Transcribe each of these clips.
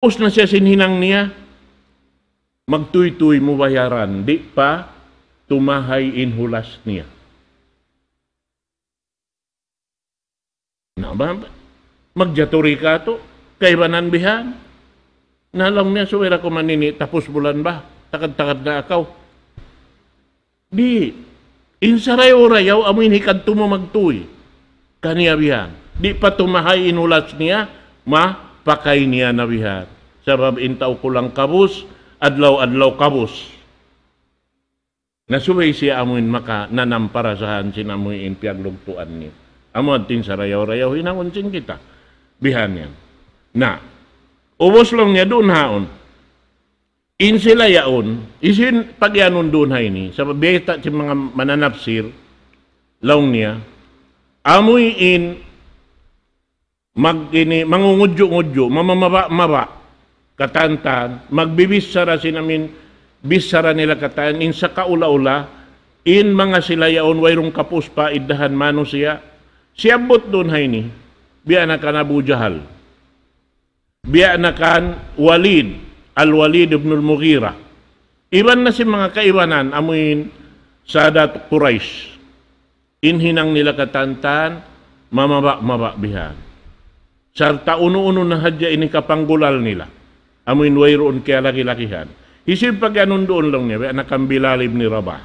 Tapos na siya sinhinang niya, magtuytuy mo bayaran, di pa tumahay in hulas niya. Naman, magjaturi ka to, kay banan bihan. Nalang niya, suwera ko manini, tapos bulan ba? Takad-takad na akaw. Di, insaray orayaw, amin hikad mo magtuy. Kaniya bihan. Di pa tumahay in hulas niya, ma pakay niya nabihat. Sabab intaw ko lang kabus, adlaw-adlaw kabus. Nasubay siya amuin maka nanampara saan sinamuin in piaglugtuan niya. Amo atin sa rayaw-rayaw, hinangunsin kita. Bihan yan. Na, ubos lang niya doon haon. In sila yaon, isin pagyanon doon ha ini, sa beta si mga mananapsir, laong niya, amoy in mag ini mangungudyo-ngudyo, mamamaba-maba katantan, magbibisara sinamin bisara nila katan in sa kaula-ula in mga silayaon wayrong kapos pa iddahan mano siya siambot doon hayni ni biya na kan Abu Jahal biya na kan Walid al-Walid ibn al-Mughira iban na si mga kaibanan amuin sadat Quraish inhinang nila katantan mamaba-maba bihan Sarta uno-uno na hadya ini kapanggulal nila. Amin wayroon kaya laki-lakihan. Isip pag anong doon lang niya, anak ang bilalib ni Rabah.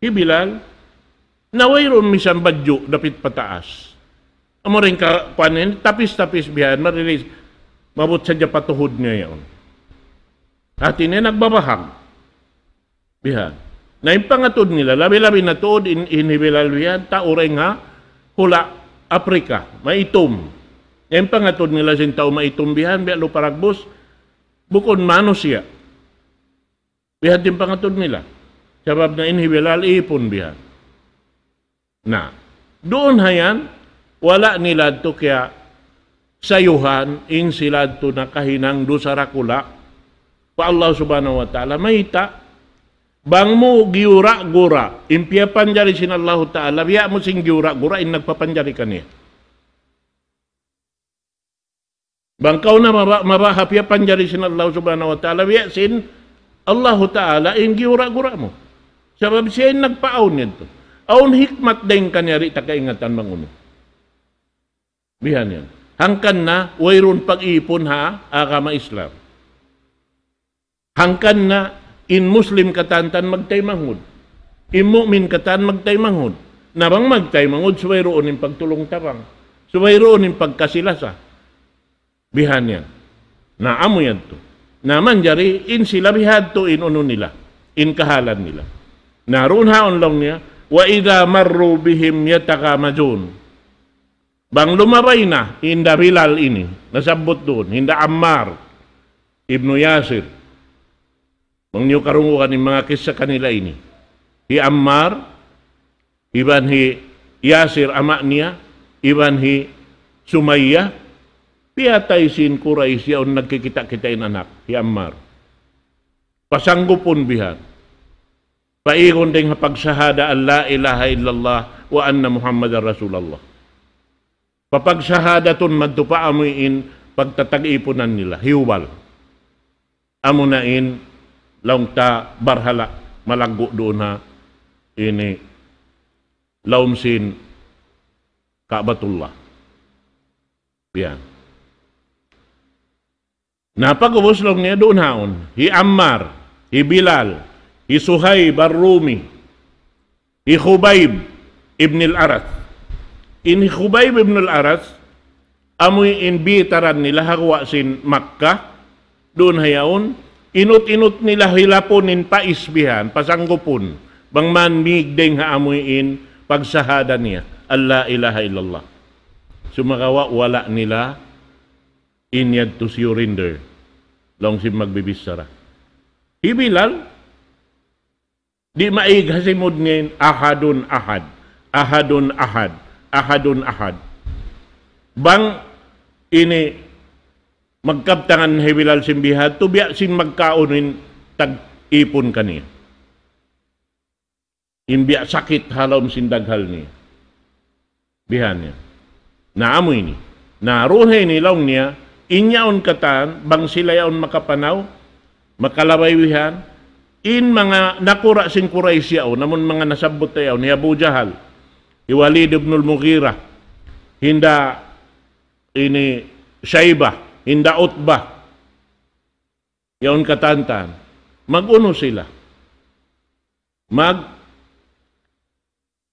Ibilal, nawayroon misang badyo, dapit pataas. Amo rin ka, panin, eh, tapis-tapis bihan, marilis, mabot sa dya patuhod niya yun. At ini nagbabahag. Bihan. Na yung pangatod nila, labi-labi na tuod, in, inhibilal bihan, tauray nga, hula, Afrika, maitom. Yan pangatod nila sin tao maitumbihan, biya luparagbos, bukod mano siya. Bihat din pangatod nila. Sabab na inhiwilal ipon biya. Na, doon hayan, wala nila to kaya sayuhan ing sila to nakahinang do sa rakula pa Allah subhanahu wa ta'ala maita bang mo giura gura impiapan jari sin Allah ta'ala biya mo sing giura gura in nagpapanjari kaniya marahap بنكونا مراها Allah subhanahu wa ta'ala ya sin الله ta'ala in giura mo. Sabab siya yung nagpaon nito. Aon hikmat din kanyari takaingatan manguno. Bihan yan. Hangkan na, wayron pag-ipon ha, akama Islam. Hangkan na, in Muslim katantan magtay manghud. In mu'min katan magtay manghud. Nabang magtay manghud, suwayroon yung pagtulong tabang. Suwayroon yung pagkasilasa bihanya, na amu yadtu na manjari in sila bihadtu in unu nila in kahalan nila na runha onlong niya wa idha marru bihim yatakamajun bang lumabay na inda Bilal ini nasabot doon inda Ammar Ibnu Yasir Bang niyo karungukan yung mga kisa kanila ini hi Ammar iban hi Yasir ama niya iban hi Sumayyah sin Quraisy yaun nagkikita in anak, di Ammar. Pasanggupon bihan. Pairon ding hapagsahada an la ilaha illallah wa anna Muhammadar Rasulullah. Papagsahadatun amuin pagtatag-ipunan nila, hiwal. Amunain laung ta barhala malanggo doon ha ini laumsin Ka'batullah. Yeah. Napag-ubos lang niya doon haon. Hi Ammar, hi Bilal, hi Suhaib Ar-Rumi, hi Khubayb ibn al-Aras. In Khubayb ibn al-Aras, amoy inbitaran nila hakuwa sin Makkah, doon hayaon, inut-inut nila hilaponin paisbihan, pasanggupon, bang man migdeng in pagsahada niya, Allah ilaha illallah. Sumakawa, wala nila inyad to surrender. Long si magbibisara. He Bilal, di maighasimod ngayon, ahadun ahad, ahadun ahad, ahadun ahad. Bang ini magkaptangan he Bilal simbiha, tubiya sin magkaunin tag-ipon kaniya. Imbiya sakit halom sindaghal niya. Bihan niya. Naamoy ni. Naruhe ni laong niya, inyaon katan bang sila yaon makapanaw makalawaywihan, in mga nakura sing kuray siya o namun mga nasabot tayo ni Abu Jahal Iwalid ibn al-Mughira hinda ini Shaiba hinda Utbah yaon katantan maguno sila mag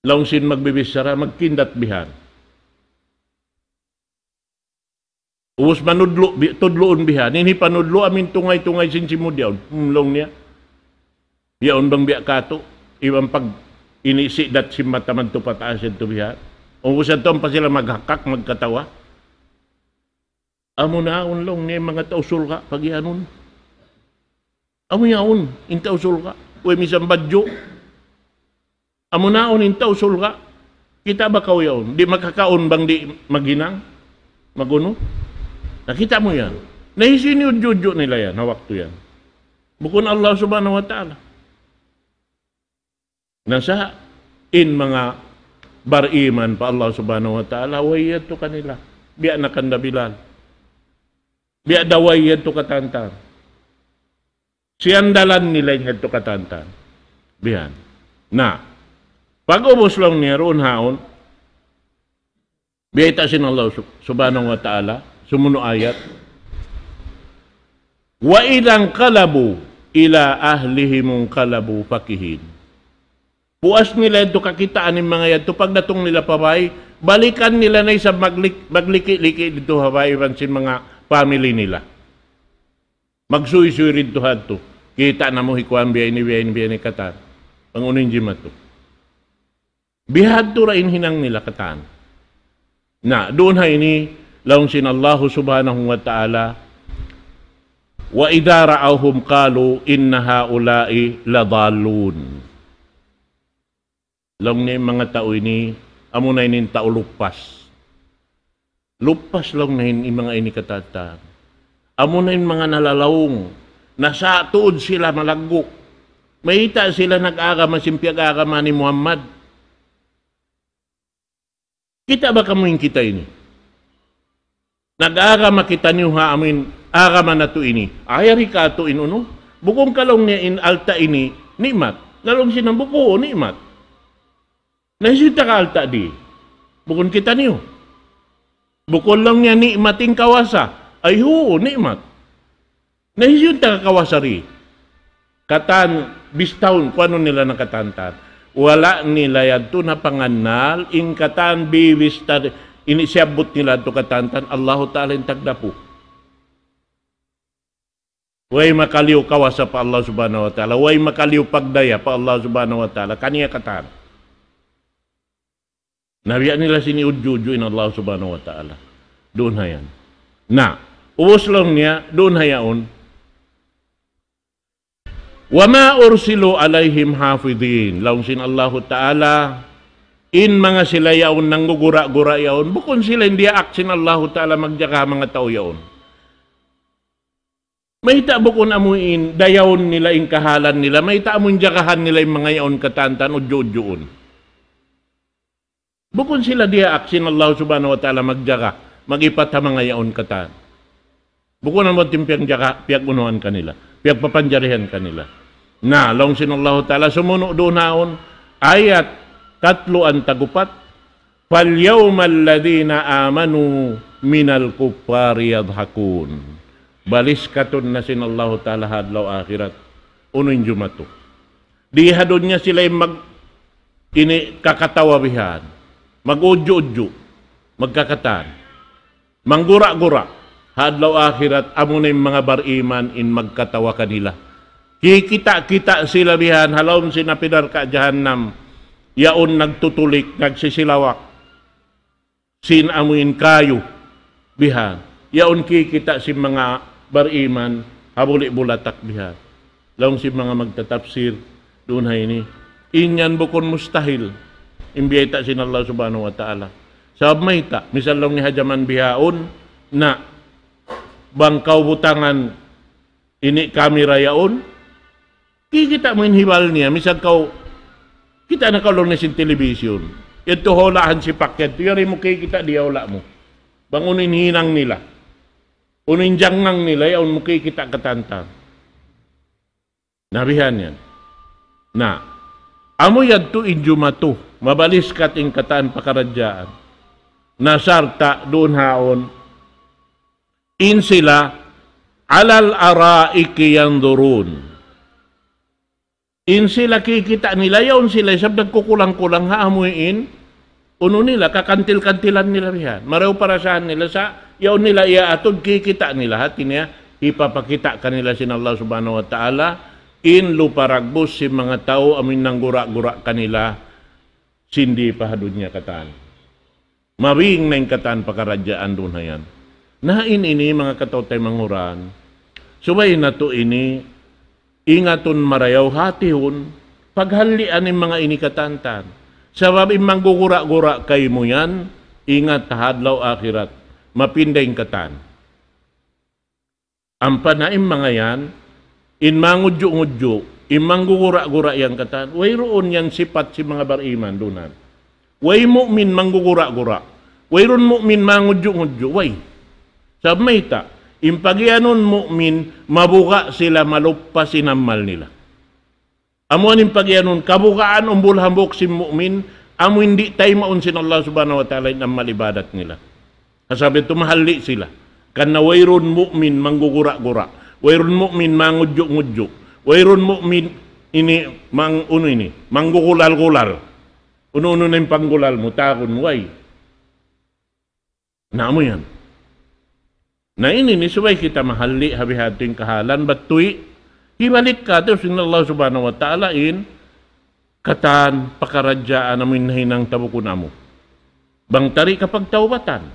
laungsin magbibisara magkindat bihan Uwas manudlo, bi, tudloon biha. Nini panudlo amin tungay-tungay sinsimu diyon. Umlong hmm, niya. Diyon bang biya kato. Iwan pag inisi dat si mataman to pataas ito biha. Uwas ito pa sila maghakak, magkatawa. Amo na unlong niya mga tausul ka pag ianon. Amo yaon, inta usul ka. Uwe misang badyo. Amo na un inta usul ka. Kita ba kaw yaon? Di makakaon bang di maginang? Maguno? Nakita mo yan? Nahisiniyod-judyo nila yan, hawakto yan. Bukon Allah subhanahu wa ta'ala. Nasa in mga bariman pa Allah subhanahu wa ta'ala, wayad to kanila. Biya na kandabilan. Biya dawayad to katantan. Siyandalan nila yung to katantan. Biyan. Na, pag ubos lang niya, roon haon, biya itasin Allah subhanahu wa ta'ala, Sumuno ayat. Wa idang kalabu ila ahlihimong kalabu pakihin. Puas nila ito kakitaan ng mga yan. Pag natong nila pabay, balikan nila na sa maglik, magliki-liki dito habay pansin mga family nila. Magsuy-suy rin to hadto. Kita na mo hikuan biya ni biya ni biya ni katan. Ang unin to. Bihad to rain hinang nila katan. Na, doon ha ini lahum sinallahu subhanahu wa ta'ala wa idha ra'awhum qalu inna haula'i ladallun long ni mga tao ini amo na inin taulupas lupas long na ini mga ini katata amo na mga nalalawong nasa tuod sila malaggo mahita sila nag-aga masimpiag aga ni Muhammad kita ba kamuing kita ini Nag-arama kita niyo ha amin, arama na to ini. Ayari ka to inuno. Bukong kalong niya in alta ini, nikmat. Lalong sinang buko, nikmat. Naisita ka alta di. Bukon kita niyo. Bukol lang niya nikmating kawasa. Ay huo, nikmat. Naisita ka kawasari. Katan, bistaon, kung ano nila nakatantan. Wala nila yan to na panganal, katan biwistad, ini siabut nila tu katantan Allah Ta'ala yang takdapu. Wai makaliu kawasa pa Allah Subhanahu Wa Ta'ala. Wai makaliu pagdaya pa Allah Subhanahu Wa Ta'ala. Kaniya katan. Nabi nila sini ujujuin Allah Subhanahu Wa Ta'ala. Doon hayan. Na, uwos lang niya, doon Wa ma ursilu alaihim hafidhin. Launsin Allah Ta'ala in mga sila yaon gugura gura yaon, bukon sila hindi aksin Allahu Ta'ala magjaka mga tao yaon. May tabukon amuin, dayaon nila yung kahalan nila, may taamon jakahan nila yung mga yaon katantan o jodyoon. Bukon sila diya aksin Allah subhanahu wa ta'ala magjaka, magipat mga yaon katan. Bukon ang matim piyag jaka, piyag unuhan kanila, piyag papanjarihan kanila. Na, sin sinallahu ta'ala, sumuno doon naon, ayat Tatlo ang tagupat. فَالْيَوْمَ الَّذِينَ آمَنُوا مِنَ الْكُفَّارِ يَضْحَكُونَ Balis katon na sin Allah Ta'ala hadlaw akhirat. Uno'y jumato. Di hadon niya sila mag ini kakatawa bihan. Mag-udyo-udyo. Magkakatan. Manggura-gura. Hadlaw akhirat amunay mga bariman in magkatawa kanila. Kikita-kita sila bihan halawm sinapidar ka jahannam yaon nagtutulik, nagsisilawak, sinamuin kayo, biha. Yaon kikita si mga bariman, habuli bulatak biha. Laong si mga magtatapsir, doon ini, Inyan bukon mustahil, imbiyata sin Allah subhanahu wa ta'ala. sabab may ta, misal lang ni hajaman bihaon, na bangkaw butangan ini kami rayaon, kikita mo hibal niya, misal kau Kita nakalong na sin television. Ito holahan si Pacquiao. Ito yari mo kay kita di hula mo. Bangunin hinang nila. Unin jangang nila, yaon mo kay kita katanta. Nabihan yan. Na, amo yad to injumato, mabalis kat ing kataan pakaradyaan. Nasarta doon haon, in sila alal araiki yandurun In sila kikita nila yon sila sab nagkukulang-kulang haamuin uno nila kakantil-kantilan nila riyan. Maraw para saan nila sa yaon nila iya iaatod kikita nila hati niya ipapakita kanila sin Allah subhanahu wa ta'ala in luparagbos si mga tao amin nang gura-gura kanila sindi pahadun niya kataan. Mabing na kataan pakaradyaan doon na yan. Nain ini mga kataw tayo manguran. Subay na to ini Ingaton marayaw hatihon, paghalian ng mga inikatantan. Sabab imang gugura-gura kay mo yan, ingat akhirat, mapinday mapindayng katan. Ang panaim mga yan, inmangudyo-ngudyo, imang gugura-gura yang katan, way roon yan sipat si mga bariman dunan. Way mu'min manggugura-gura. Way roon mu'min mangudyo-ngudyo, way. Sabmayta, Impagianon mu'min, mabuka sila malupa sinammal nila. Amuan impagianon, kabukaan umbul hambok si mu'min, amu hindi tayo maunsin Allah subhanahu wa ta'ala ng malibadat nila. Kasabi, tumahali sila. Kana wayron mu'min manggugura-gura. Wayron mu'min mangudyo-ngudyo. Wayron mu'min ini mang uno ini manggukulal-kulal. Uno-uno na yung panggulal mo, takon mo ay. Naamo yan. Na ini misubay kita mahali hating kahalan batui hibalik ka Diyos in Allah subhanahu wa ta'ala in katan pakaradyaan namin hinang bang tari kapag taubatan.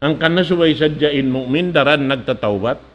Ang kanasubay sadyain mu'min daran nagtataubat